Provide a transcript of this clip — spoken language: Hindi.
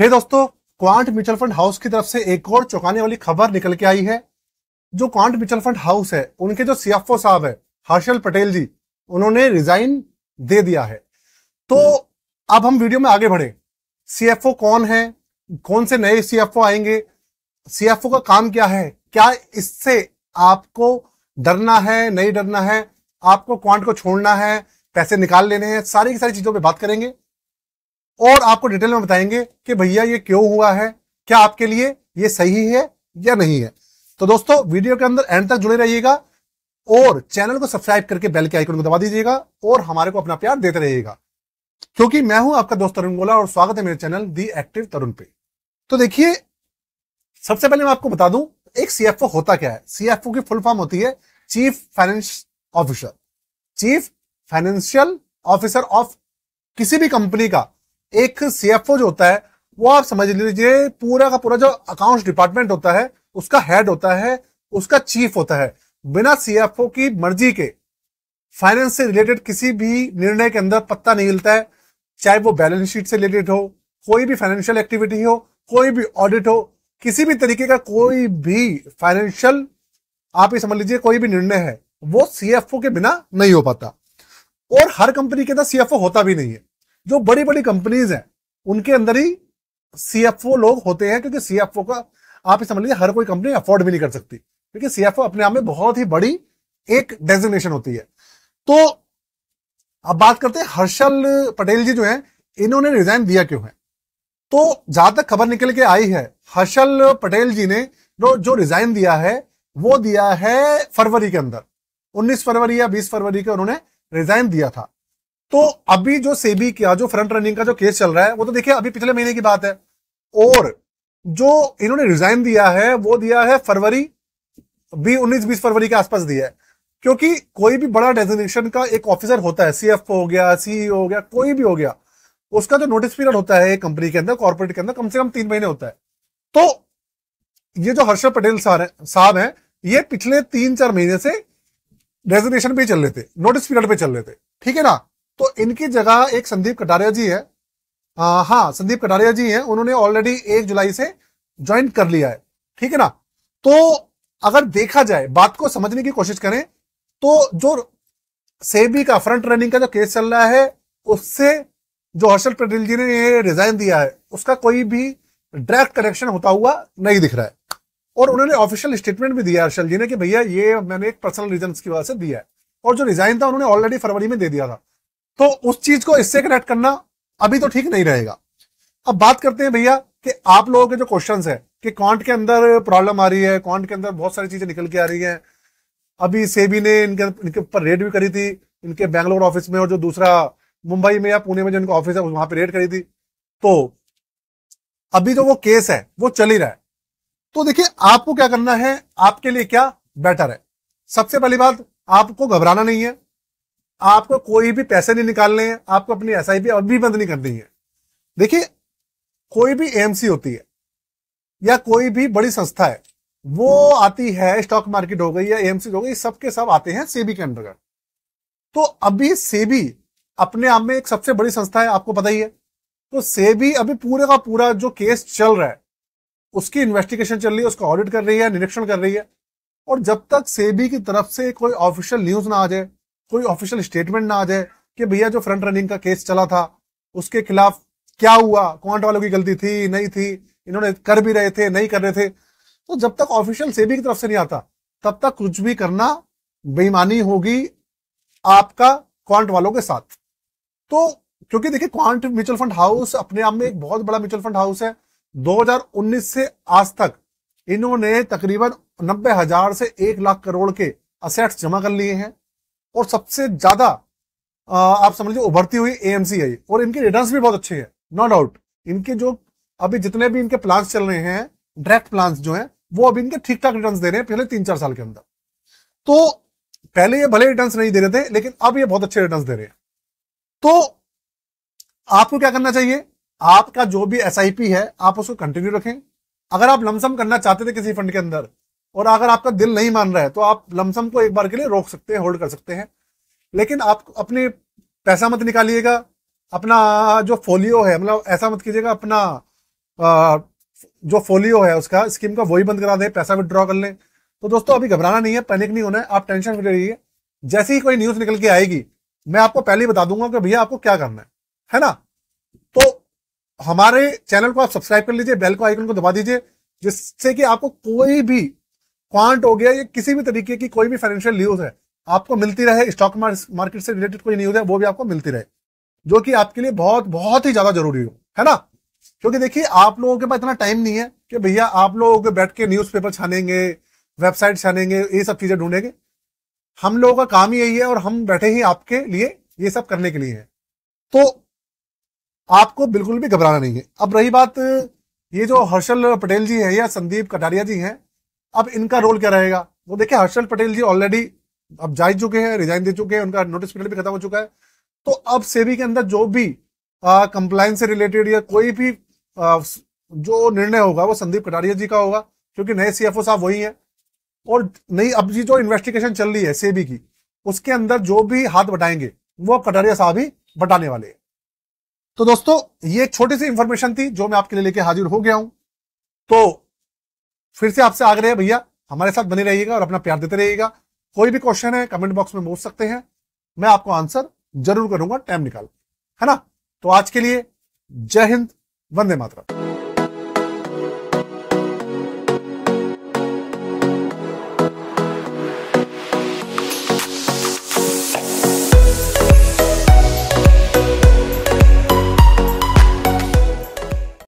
हे दोस्तों क्वांट म्यूचुअल फंड हाउस की तरफ से एक और चौंकाने वाली खबर निकल के आई है जो क्वांट म्यूचुअल फंड हाउस है उनके जो सीएफओ साहब है हर्षल पटेल जी उन्होंने रिजाइन दे दिया है तो हम्म। अब हम वीडियो में आगे बढ़े सीएफओ कौन है कौन से नए सीएफओ आएंगे सीएफओ का काम क्या है क्या इससे आपको डरना है नहीं डरना है आपको क्वांट को छोड़ना है पैसे निकाल लेने हैं सारी की सारी चीजों पर बात करेंगे और आपको डिटेल में बताएंगे कि भैया ये क्यों हुआ है क्या आपके लिए ये सही है या नहीं है तो दोस्तों वीडियो के अंदर एंड तक जुड़े रहिएगा और चैनल को सब्सक्राइब करके बेल के आइकन को दबा दीजिएगा और हमारे को अपना प्यार देते रहिएगा क्योंकि मैं हूं आपका दोस्त तरुण गोला और स्वागत है मेरे चैनल दी एक्टिव तरुण पे तो देखिए सबसे पहले मैं आपको बता दूं एक सीएफओ होता क्या है सीएफओ की फुल फॉर्म होती है chief finance officer chief financial officer of किसी भी कंपनी का एक सीएफओ जो होता है वो आप समझ लीजिए पूरा का पूरा जो अकाउंट्स डिपार्टमेंट होता है उसका हेड होता है उसका चीफ होता है बिना सीएफओ की मर्जी के फाइनेंस से रिलेटेड किसी भी निर्णय के अंदर पत्ता नहीं हिलता है चाहे वो बैलेंस शीट से रिलेटेड हो कोई भी फाइनेंशियल एक्टिविटी हो कोई भी ऑडिट हो किसी भी तरीके का कोई भी फाइनेंशियल आप ये समझ लीजिए कोई भी निर्णय है वो सीएफओ के बिना नहीं हो पाता और हर कंपनी के अंदर सीएफओ होता भी नहीं है जो बड़ी बड़ी कंपनीज हैं उनके अंदर ही सीएफओ लोग होते हैं क्योंकि सीएफओ का आप ही समझ लीजिए हर कोई कंपनी अफोर्ड भी नहीं कर सकती क्योंकि सीएफओ अपने आप में बहुत ही बड़ी एक डेजिग्नेशन होती है तो अब बात करते हैं हर्षल पटेल जी जो हैं इन्होंने रिजाइन दिया क्यों है तो जहां तक खबर निकल के आई है हर्षल पटेल जी ने जो जो रिजाइन दिया है वो दिया है फरवरी के अंदर 19 फरवरी या 20 फरवरी के उन्होंने रिजाइन दिया था तो अभी जो सेबी का जो फ्रंट रनिंग का जो केस चल रहा है वो तो देखिए अभी पिछले महीने की बात है और जो इन्होंने रिजाइन दिया है वो दिया है फरवरी भी उन्नीस बीस फरवरी के आसपास दिया है क्योंकि कोई भी बड़ा डेजिग्नेशन का एक ऑफिसर होता है सीएफ हो गया सीईओ e हो गया कोई भी हो गया उसका जो नोटिस पीरियड होता है कंपनी के अंदर कॉर्पोरेट के अंदर कम से कम तीन महीने होता है तो ये जो हर्षद पटेल साहब है ये पिछले तीन चार महीने से डेजिग्नेशन पे चल रहे थे नोटिस पीरियड पे चल रहे थे ठीक है ना तो इनकी जगह एक संदीप कटारिया जी है आ, हाँ संदीप कटारिया जी हैं उन्होंने ऑलरेडी एक जुलाई से ज्वाइन कर लिया है ठीक है ना तो अगर देखा जाए बात को समझने की कोशिश करें तो जो सेबी का फ्रंट रनिंग का जो केस चल रहा है उससे जो हर्षल पटेल जी ने रिजाइन दिया है उसका कोई भी डायरेक्ट कनेक्शन होता हुआ नहीं दिख रहा है और उन्होंने ऑफिशियल स्टेटमेंट भी दिया हर्षल जी ने कि भैया ये मैंने एक पर्सनल रीजन की वजह से दिया है और जो रिजाइन था उन्होंने ऑलरेडी फरवरी में दे दिया था तो उस चीज को इससे कनेक्ट करना अभी तो ठीक नहीं रहेगा अब बात करते हैं भैया कि आप लोगों के जो क्वेश्चंस है कि क्वांट के अंदर प्रॉब्लम आ रही है क्वांट के अंदर बहुत सारी चीजें निकल के आ रही हैं अभी सेबी ने इनके इनके ऊपर रेड भी करी थी इनके बैंगलोर ऑफिस में और जो दूसरा मुंबई में या पुणे में जो इनका ऑफिस है वहां पर रेड करी थी तो अभी जो वो केस है वो चल ही रहा है तो देखिए आपको क्या करना है आपके लिए क्या बेटर है सबसे पहली बात आपको घबराना नहीं है आपको कोई भी पैसे नहीं निकालने हैं आपको अपनी एस आई अब भी बंद नहीं करनी है देखिए कोई भी एएमसी होती है या कोई भी बड़ी संस्था है वो आती है स्टॉक मार्केट हो गई या एएमसी हो गई सबके सब आते हैं सेबी के अंतर्गत तो अभी सेबी अपने आप में एक सबसे बड़ी संस्था है आपको पता ही है तो सेबी अभी पूरे का पूरा जो केस चल रहा है उसकी इन्वेस्टिगेशन चल रही है उसका ऑडिट कर रही है निरीक्षण कर रही है और जब तक सेबी की तरफ से कोई ऑफिशियल न्यूज ना आ जाए कोई ऑफिशियल स्टेटमेंट ना आ जाए कि भैया जो फ्रंट रनिंग का केस चला था उसके खिलाफ क्या हुआ क्वांट वालों की गलती थी नहीं थी इन्होंने कर भी रहे थे नहीं कर रहे थे तो जब तक ऑफिशियल सेबी की तरफ से नहीं आता तब तक कुछ भी करना बेईमानी होगी आपका क्वांट वालों के साथ तो क्योंकि देखिए क्वांट म्यूचुअल फंड हाउस अपने आप में एक बहुत बड़ा म्यूचुअल फंड हाउस है 2019 से आज तक इन्होंने तकरीबन नब्बे हजार से एक लाख करोड़ के असेट्स जमा कर लिए हैं और सबसे ज्यादा आप समझ लीजिए उभरती हुई एएमसी है और इनके रिटर्न भी बहुत अच्छे हैं नो डाउट इनके जो अभी जितने भी इनके प्लांट चल रहे हैं डायरेक्ट प्लांट जो है वो अभी इनके ठीक ठाक रिटर्न दे रहे हैं पहले तीन चार साल के अंदर तो पहले ये भले रिटर्न नहीं दे रहे थे लेकिन अब ये बहुत अच्छे रिटर्न दे रहे हैं तो आपको क्या करना चाहिए आपका जो भी एस है आप उसको कंटिन्यू रखें अगर आप लमसम करना चाहते थे किसी फंड के अंदर और अगर आपका दिल नहीं मान रहा है तो आप लमसम को एक बार के लिए रोक सकते हैं होल्ड कर सकते हैं लेकिन आप अपने पैसा मत निकालिएगा अपना जो फोलियो है मतलब ऐसा मत कीजिएगा अपना आ, जो फोलियो है उसका स्कीम का वही बंद करा दें पैसा विदड्रॉ कर लें तो दोस्तों अभी घबराना नहीं है पैनिक नहीं होना है आप टेंशन में रहिए जैसे ही कोई न्यूज निकल के आएगी मैं आपको पहले ही बता दूंगा कि भैया आपको क्या करना है है ना तो हमारे चैनल को आप सब्सक्राइब कर लीजिए बेल को आइकन को दबा दीजिए जिससे कि आपको कोई भी क्वांट हो गया ये किसी भी तरीके की कोई भी फाइनेंशियल न्यूज है आपको मिलती रहे स्टॉक मार्केट से रिलेटेड कोई न्यूज है वो भी आपको मिलती रहे जो कि आपके लिए बहुत बहुत ही ज्यादा जरूरी हो है ना क्योंकि देखिए आप लोगों के पास इतना टाइम नहीं है कि भैया आप लोग बैठ के न्यूज पेपर छानेंगे वेबसाइट छानेंगे ये सब चीजें ढूंढेंगे हम लोगों का काम यही है और हम बैठे ही आपके लिए ये सब करने के लिए है तो आपको बिल्कुल भी घबराना नहीं है अब रही बात ये जो हर्षल पटेल जी है या संदीप कटारिया जी हैं अब इनका रोल क्या रहेगा वो देखिए हर्षल पटेल जी ऑलरेडी अब जा चुके हैं रिजाइन दे चुके हैं उनका नोटिस पीरियड भी खत्म हो चुका है तो अब सेबी के अंदर जो भी कंप्लायंस से रिलेटेड या कोई भी आ, जो निर्णय होगा वो संदीप कटारिया जी का होगा क्योंकि नए सीएफओ साहब वही है और नई अब जी जो इन्वेस्टिगेशन चल रही है सेबी की उसके अंदर जो भी हाथ बटाएंगे वो कटारिया साहब ही बटाने वाले हैं तो दोस्तों ये छोटी सी इंफॉर्मेशन थी जो मैं आपके लिए लेके हाजिर हो गया हूं तो फिर से आपसे आग्रह है भैया हमारे साथ बने रहिएगा और अपना प्यार देते रहिएगा कोई भी क्वेश्चन है कमेंट बॉक्स में पूछ सकते हैं मैं आपको आंसर जरूर करूंगा टाइम निकाल है ना तो आज के लिए जय हिंद वंदे मातरम